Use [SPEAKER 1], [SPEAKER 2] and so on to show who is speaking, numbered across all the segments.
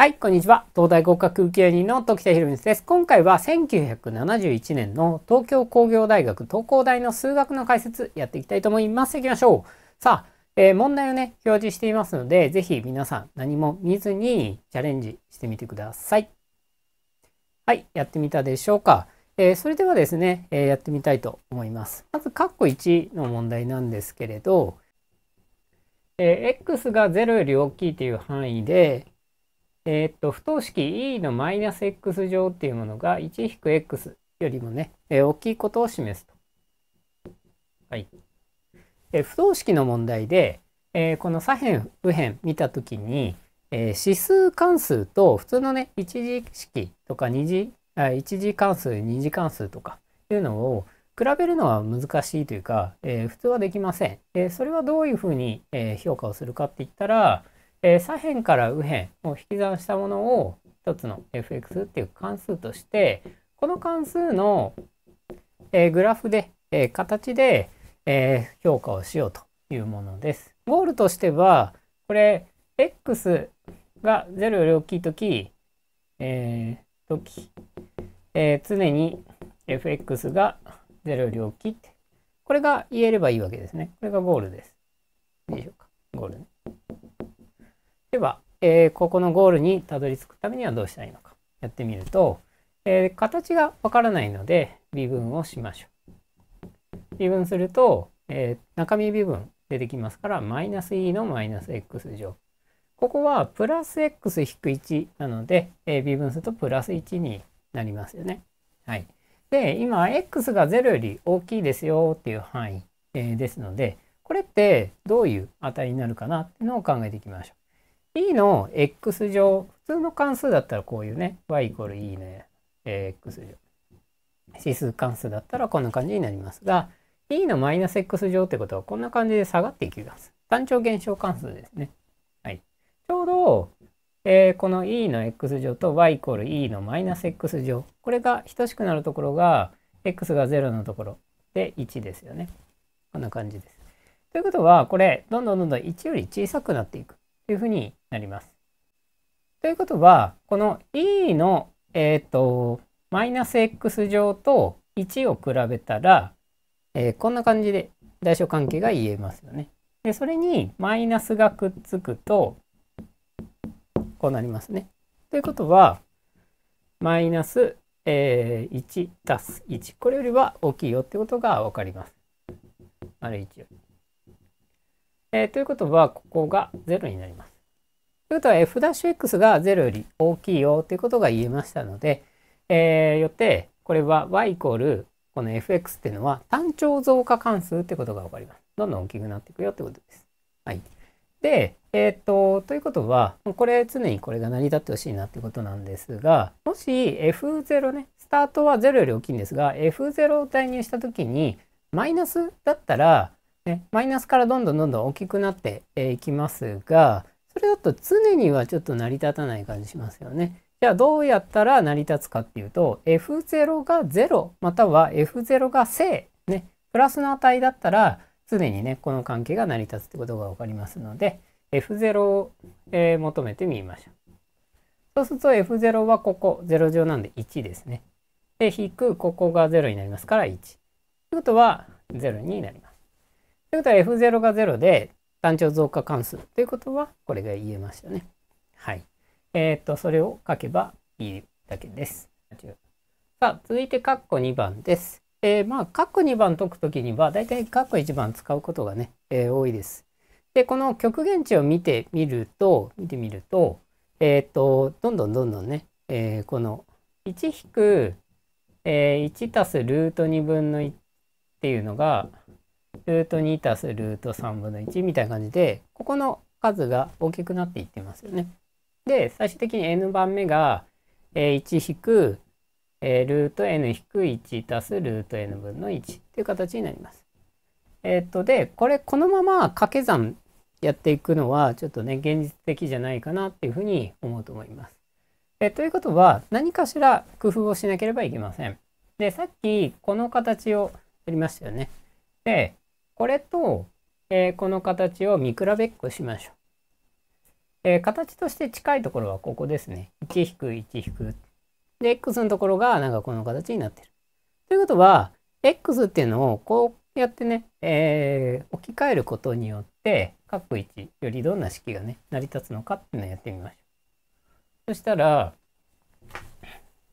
[SPEAKER 1] はい、こんにちは。東大合格受け人の時田博光です。今回は1971年の東京工業大学東工大の数学の解説やっていきたいと思います。行きましょう。さあ、えー、問題をね、表示していますので、ぜひ皆さん何も見ずにチャレンジしてみてください。はい、やってみたでしょうか。えー、それではですね、えー、やってみたいと思います。まず、括弧1の問題なんですけれど、え x が0より大きいという範囲で、えー、っと、不等式 e のマイナス x 乗っていうものが 1-x よりもね、えー、大きいことを示すと。はい。えー、不等式の問題で、えー、この左辺、右辺見たときに、えー、指数関数と普通のね、一次式とか二次、あ一次関数、二次関数とかいうのを比べるのは難しいというか、えー、普通はできません。えー、それはどういうふうに、えー、評価をするかって言ったら、えー、左辺から右辺を引き算したものを一つの fx っていう関数としてこの関数の、えー、グラフで、えー、形で、えー、評価をしようというものです。ゴールとしてはこれ x が0より大きい時、えー、時、えー、常に fx が0より大きいってこれが言えればいいわけですね。これがゴールです。でしょうか。ゴールね。えー、ここのゴールにたどり着くためにはどうしたらいいのかやってみると、えー、形がわからないので微分をしましょう。微分すると、えー、中身微分出てきますからマイナス e のマイナス x 乗。ここはプラス x-1 なので、え微分するとプラス1になりますよね。はい。で、今 x が0より大きいですよっていう範囲、えですので、これってどういう値になるかなっていうのを考えていきましょう。e の x 乗、普通の関数だったらこういうね、y イコール e の、x 乗。指数関数だったらこんな感じになりますが、e のマイナス x 乗ってことはこんな感じで下がっていきます。単調減少関数ですね。はい。ちょうど、えー、この e の x 乗と y イコール e のマイナス x 乗。これが等しくなるところが、x が0のところで1ですよね。こんな感じです。ということは、これ、どんどんどんどん1より小さくなっていく。いうふうになります。ということは、この e の、えっ、ー、と、マイナス x 乗と1を比べたら、えー、こんな感じで代償関係が言えますよね。で、それにマイナスがくっつくと、こうなりますね。ということは、マイナス、え1たす1。これよりは大きいよってことがわかります。丸1より。えー、ということは、ここが0になります。ということは f'(x) が0より大きいよということが言えましたので、えー、よってこれは y イコールこの fx っていうのは単調増加関数ってことが分かります。どんどん大きくなっていくよってことです。はい。で、えー、っと、ということは、これ常にこれが成り立ってほしいなってことなんですが、もし f0 ね、スタートは0より大きいんですが、f0 を代入した時に、マイナスだったら、ね、マイナスからどんどんどんどん大きくなっていきますが、それだと常にはちょっと成り立たない感じしますよね。じゃあどうやったら成り立つかっていうと、F0 が0または F0 が正、ね、プラスの値だったら常にね、この関係が成り立つってことがわかりますので、F0 を、えー、求めてみましょう。そうすると F0 はここ、0乗なんで1ですね。で、引く、ここが0になりますから1。ということは0になります。ということは F0 が0で単調増加関数ということはこれが言えましたね。はい。えっ、ー、と、それを書けばいいだけです。さあ、続いて括弧2番です。えー、まあ、括弧2番解くときには、だいたい括弧1番使うことがね、えー、多いです。で、この極限値を見てみると、見てみると、えっ、ー、と、どんどんどんどんね、えー、この1引く、えー、1たすルート2分の1っていうのが、ルート2たすルート3分の1みたいな感じで、ここの数が大きくなっていってますよね。で、最終的に n 番目が、えー、1引く、えー、ルート n 引く1たすルート n 分の1っていう形になります。えー、っと、で、これ、このまま掛け算やっていくのは、ちょっとね、現実的じゃないかなっていうふうに思うと思います。えということは、何かしら工夫をしなければいけません。で、さっき、この形をやりましたよね。で、これと、えー、この形を見比べっこしましょう。えー、形として近いところはここですね。1 1で、x のところがなんかこの形になってる。ということは、x っていうのをこうやってね、えー、置き換えることによって、各1よりどんな式がね、成り立つのかっていうのをやってみましょう。そしたら、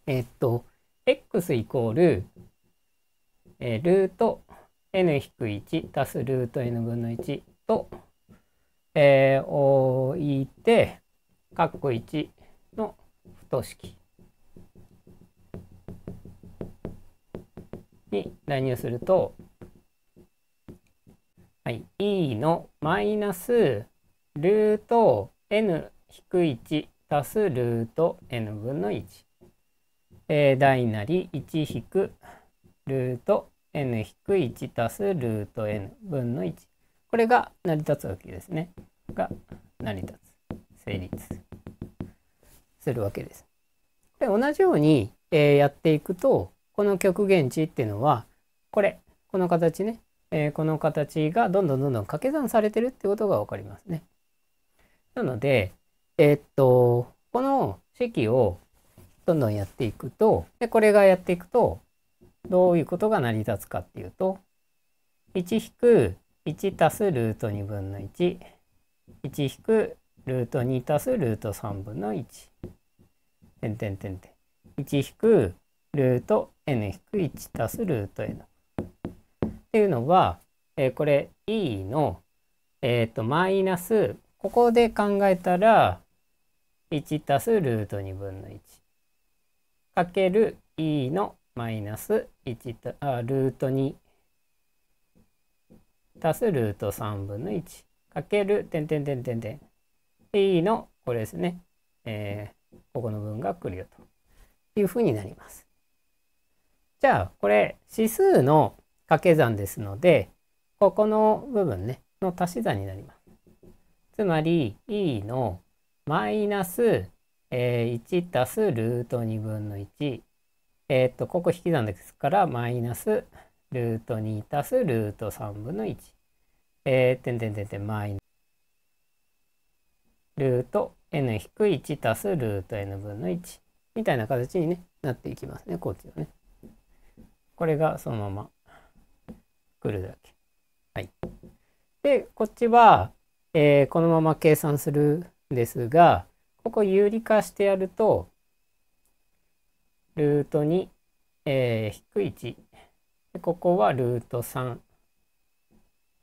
[SPEAKER 1] えー、っと、x イコール、えー、ルート n-1 足すルート n 分の1と、えー、置いて、括弧1の不等式に代入すると、はい、e のマイナスルート n-1 足すルート n 分の1、えー、大なり1引くルート n-1 たすルート n 分の1。これが成り立つわけですね。が成り立つ。成立するわけです。で同じように、えー、やっていくと、この極限値っていうのは、これ、この形ね、えー、この形がどんどんどんどん掛け算されてるってことが分かりますね。なので、えー、っと、この式をどんどんやっていくと、でこれがやっていくと、どういうことが成り立つかっていうと、1引く1たすルート2分の1、1引くルート2たすルート3分の1、点点点点。1引くルート n 引く1たすルート n。っていうのは、えー、これ e の、えっ、ー、と、マイナス、ここで考えたら、1たすルート2分の1かける e のマイナス1と、あ、ルート2足すルート3分の1かける、点点点点点。e の、これですね。えー、ここの分が来るよというふうになります。じゃあ、これ、指数の掛け算ですので、ここの部分ね、の足し算になります。つまり、e のマイナス、えー、1足すルート2分の1えっ、と、ここ引き算ですから、マイナス、ルート2足す、ルート3分の1。えー、てんてんてんてん、マイナス。ルート n-1 足すルート n 分の1みたいな形に、ね、なっていきますね、こっちはね。これがそのまま来るだけ。はい。で、こっちは、えー、このまま計算するんですが、ここ有理化してやると、ルート2、えー、引く1。でここはルート3、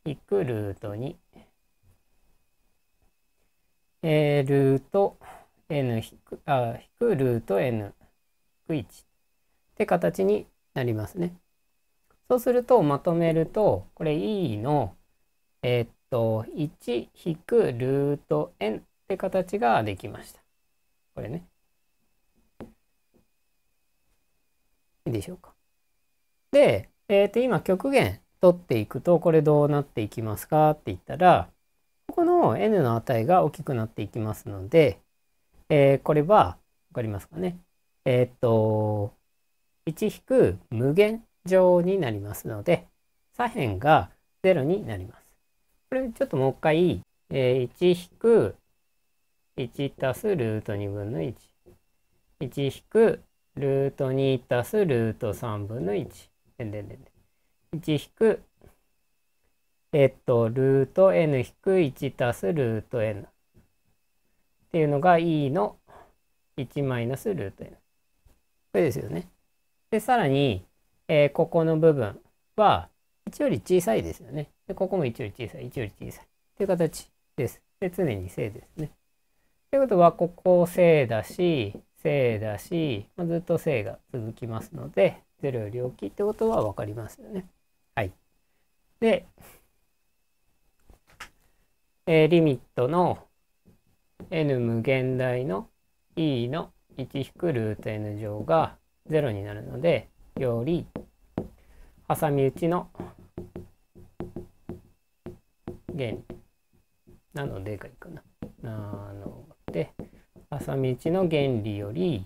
[SPEAKER 1] 引くルート2。えー、ルート n 引く、あ、引くルート n 引く1って形になりますね。そうすると、まとめると、これ e の、えー、っと、1引くルート n って形ができました。これね。いいでしょうか。で、えー、と今極限取っていくとこれどうなっていきますかって言ったらここの n の値が大きくなっていきますので、えー、これは分かりますかねえっ、ー、と1引く無限乗になりますので左辺が0になります。これちょっともう一回、えー、1引く1足すルート2分の1。1引くルート2たすルート3分の1。でんでんでんで1引く、えっと、ルート n 引く1たすルート n。っていうのが e の1マイナスルート n。これですよね。で、さらに、えー、ここの部分は1より小さいですよね。で、ここも1より小さい、1より小さい。っていう形です。で、常に正ですね。ということは、ここ正だし、正だし、まあ、ずっと正が続きますので、0より大きいってことは分かりますよね。はい。で、えー、リミットの n 無限大の e の1引くルート n 乗が0になるので、より挟み撃ちの原理なのでかいいかな。なので、挟みの原理より、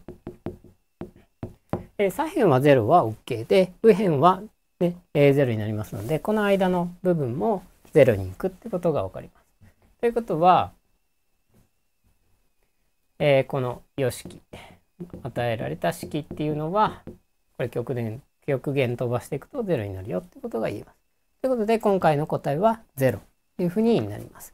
[SPEAKER 1] え左辺は0は OK で、右辺はね、え0になりますので、この間の部分も0に行くってことが分かります。ということは、えー、この余式、与えられた式っていうのは、これ極限、極限飛ばしていくと0になるよってことが言えます。ということで、今回の答えは0というふうになります。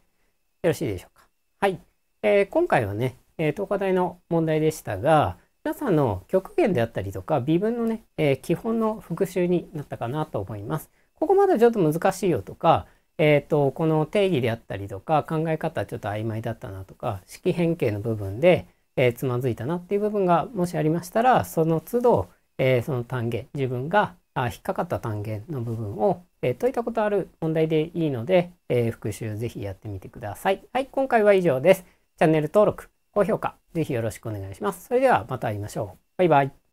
[SPEAKER 1] よろしいでしょうか。はい。えー、今回はね、えー、東華大の問題でしたが、皆さんの極限であったりとか、微分のね、えー、基本の復習になったかなと思います。ここまでちょっと難しいよとか、えっ、ー、と、この定義であったりとか、考え方ちょっと曖昧だったなとか、式変形の部分で、えつまずいたなっていう部分がもしありましたら、その都度、えその単元、自分があ引っかかった単元の部分を、えー、解いたことある問題でいいので、えー、復習ぜひやってみてください。はい、今回は以上です。チャンネル登録高評価、ぜひよろしくお願いします。それではまた会いましょう。バイバイ。